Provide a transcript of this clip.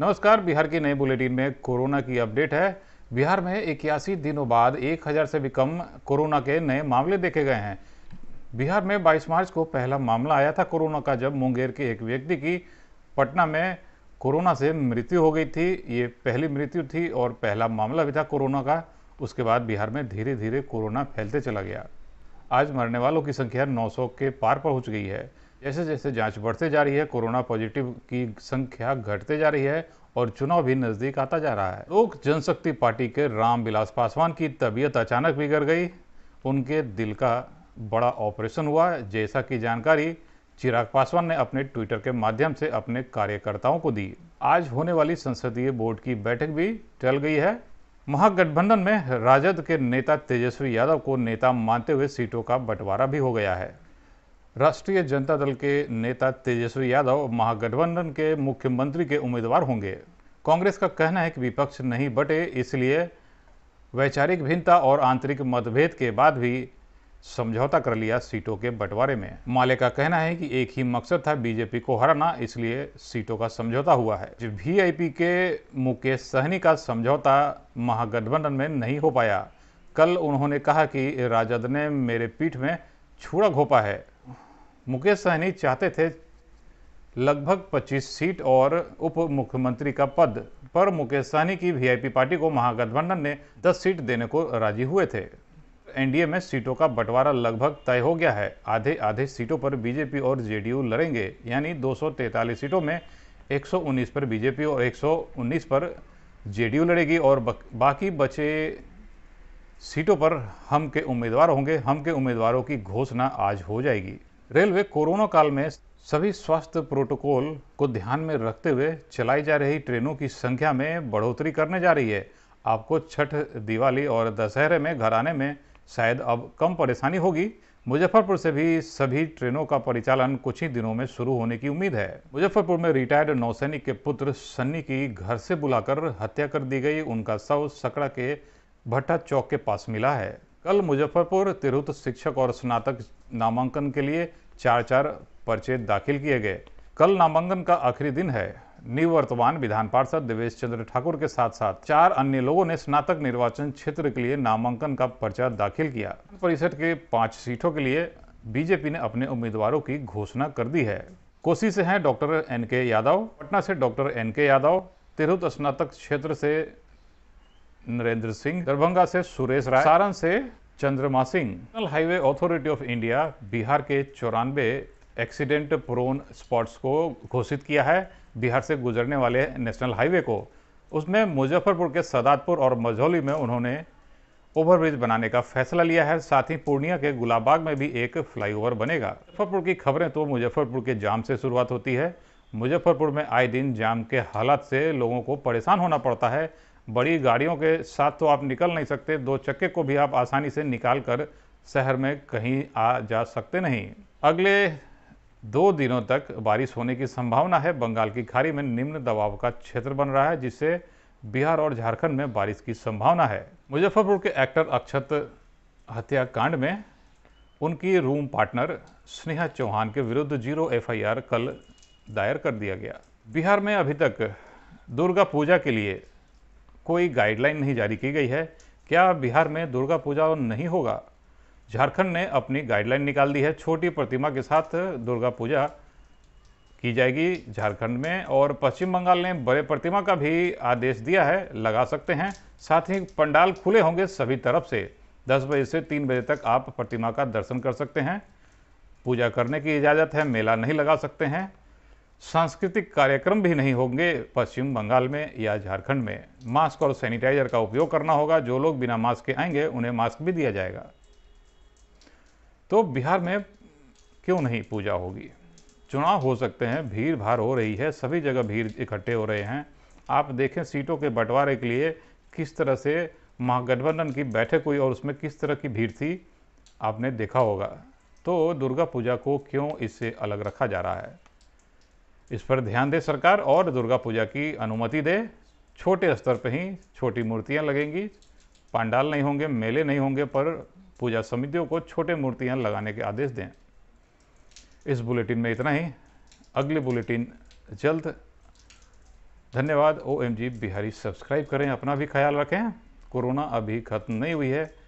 नमस्कार बिहार के नए बुलेटिन में कोरोना की अपडेट है बिहार में इक्यासी दिनों बाद 1000 से भी कम कोरोना के नए मामले देखे गए हैं बिहार में 22 मार्च को पहला मामला आया था कोरोना का जब मुंगेर के एक व्यक्ति की पटना में कोरोना से मृत्यु हो गई थी ये पहली मृत्यु थी और पहला मामला भी था कोरोना का उसके बाद बिहार में धीरे धीरे कोरोना फैलते चला गया आज मरने वालों की संख्या 900 के पार पहुंच गई है जैसे जैसे जांच बढ़ते जा रही है कोरोना पॉजिटिव की संख्या घटते जा रही है और चुनाव भी नजदीक आता जा रहा है लोक जनशक्ति पार्टी के राम विलास पासवान की तबीयत अचानक बिगड़ गई उनके दिल का बड़ा ऑपरेशन हुआ जैसा की जानकारी चिराग पासवान ने अपने ट्विटर के माध्यम से अपने कार्यकर्ताओं को दी आज होने वाली संसदीय बोर्ड की बैठक भी टल गई है महागठबंधन में राजद के नेता तेजस्वी यादव को नेता मानते हुए सीटों का बंटवारा भी हो गया है राष्ट्रीय जनता दल के नेता तेजस्वी यादव महागठबंधन के मुख्यमंत्री के उम्मीदवार होंगे कांग्रेस का कहना है कि विपक्ष नहीं बटे इसलिए वैचारिक भिन्नता और आंतरिक मतभेद के बाद भी समझौता कर लिया सीटों के बंटवारे में माले का कहना है कि एक ही मकसद था बीजेपी को हराना इसलिए सीटों का समझौता हुआ है वीआईपी के मुकेश सहनी का समझौता महागठबंधन में नहीं हो पाया कल उन्होंने कहा कि राजद ने मेरे पीठ में छुड़ा घोपा है मुकेश सहनी चाहते थे लगभग 25 सीट और उप मुख्यमंत्री का पद पर मुकेश सहनी की वीआईपी पार्टी को महागठबंधन ने 10 सीट देने को राजी हुए थे एनडीए में सीटों का बंटवारा लगभग तय हो गया है आधे आधे सीटों पर बीजेपी और जेडीयू लड़ेंगे यानी 243 सीटों में 119 पर बीजेपी और 119 पर जेडीयू लड़ेगी और बाकी बचे सीटों पर हम के उम्मीदवार होंगे हम के उम्मीदवारों की घोषणा आज हो जाएगी रेलवे कोरोना काल में सभी स्वास्थ्य प्रोटोकॉल को ध्यान में रखते हुए चलाई जा रही ट्रेनों की संख्या में बढ़ोतरी करने जा रही है आपको छठ दिवाली और दशहरे में घर आने में शायद अब कम परेशानी होगी मुजफ्फरपुर से भी सभी ट्रेनों का परिचालन कुछ ही दिनों में शुरू होने की उम्मीद है मुजफ्फरपुर में रिटायर्ड नौसैनिक के पुत्र सन्नी की घर से बुलाकर हत्या कर दी गई उनका शव सकड़ा के भट्टा चौक के पास मिला है कल मुजफ्फरपुर तिरुत शिक्षक और स्नातक नामांकन के लिए चार चार पर्चे दाखिल किए गए कल नामांकन का आखिरी दिन है निवर्तमान विधान पार्षद देवेश चंद्र ठाकुर के साथ साथ चार अन्य लोगों ने स्नातक निर्वाचन क्षेत्र के लिए नामांकन का पर्चा दाखिल किया परिषद के पांच सीटों के लिए बीजेपी ने अपने उम्मीदवारों की घोषणा कर दी है कोसी से हैं डॉक्टर एन के यादव पटना से डॉक्टर एन के यादव तिरहुत स्नातक क्षेत्र से नरेंद्र सिंह दरभंगा से सुरेश राय सारण से Chandrama Singh National Highway Authority of India Bihar के चौरानवे एक्सीडेंट प्रोन स्पॉट्स को घोषित किया है बिहार से गुजरने वाले नेशनल हाईवे को उसमें मुजफ्फरपुर के सदातपुर और मझौली में उन्होंने ओवरब्रिज बनाने का फैसला लिया है साथ ही पूर्णिया के गुलाबाग में भी एक फ्लाईओवर बनेगा मुजफ्फरपुर की खबरें तो मुजफ्फरपुर के जाम से शुरुआत होती है मुजफ्फरपुर में आए दिन जाम के हालात से लोगों को परेशान होना पड़ता है बड़ी गाड़ियों के साथ तो आप निकल नहीं सकते दो चक्के को भी आप आसानी से निकाल कर शहर में कहीं आ जा सकते नहीं अगले दो दिनों तक बारिश होने की संभावना है बंगाल की खाड़ी में निम्न दबाव का क्षेत्र बन रहा है जिससे बिहार और झारखंड में बारिश की संभावना है मुजफ्फरपुर के एक्टर अक्षत हत्याकांड में उनकी रूम पार्टनर स्नेहा चौहान के विरुद्ध जीरो एफआईआर कल दायर कर दिया गया बिहार में अभी तक दुर्गा पूजा के लिए कोई गाइडलाइन नहीं जारी की गई है क्या बिहार में दुर्गा पूजा नहीं होगा झारखंड ने अपनी गाइडलाइन निकाल दी है छोटी प्रतिमा के साथ दुर्गा पूजा की जाएगी झारखंड में और पश्चिम बंगाल ने बड़े प्रतिमा का भी आदेश दिया है लगा सकते हैं साथ ही पंडाल खुले होंगे सभी तरफ से 10 बजे से 3 बजे तक आप प्रतिमा का दर्शन कर सकते हैं पूजा करने की इजाज़त है मेला नहीं लगा सकते हैं सांस्कृतिक कार्यक्रम भी नहीं होंगे पश्चिम बंगाल में या झारखंड में मास्क और सैनिटाइजर का उपयोग करना होगा जो लोग बिना मास्क के आएंगे उन्हें मास्क भी दिया जाएगा तो बिहार में क्यों नहीं पूजा होगी चुनाव हो सकते हैं भीड़ भाड़ हो रही है सभी जगह भीड़ इकट्ठे हो रहे हैं आप देखें सीटों के बंटवारे के लिए किस तरह से महागठबंधन की बैठक हुई और उसमें किस तरह की भीड़ थी आपने देखा होगा तो दुर्गा पूजा को क्यों इससे अलग रखा जा रहा है इस पर ध्यान दे सरकार और दुर्गा पूजा की अनुमति दे छोटे स्तर पर ही छोटी मूर्तियाँ लगेंगी पांडाल नहीं होंगे मेले नहीं होंगे पर पूजा समितियों को छोटे मूर्तियाँ लगाने के आदेश दें इस बुलेटिन में इतना ही अगले बुलेटिन जल्द धन्यवाद ओ बिहारी सब्सक्राइब करें अपना भी ख्याल रखें कोरोना अभी खत्म नहीं हुई है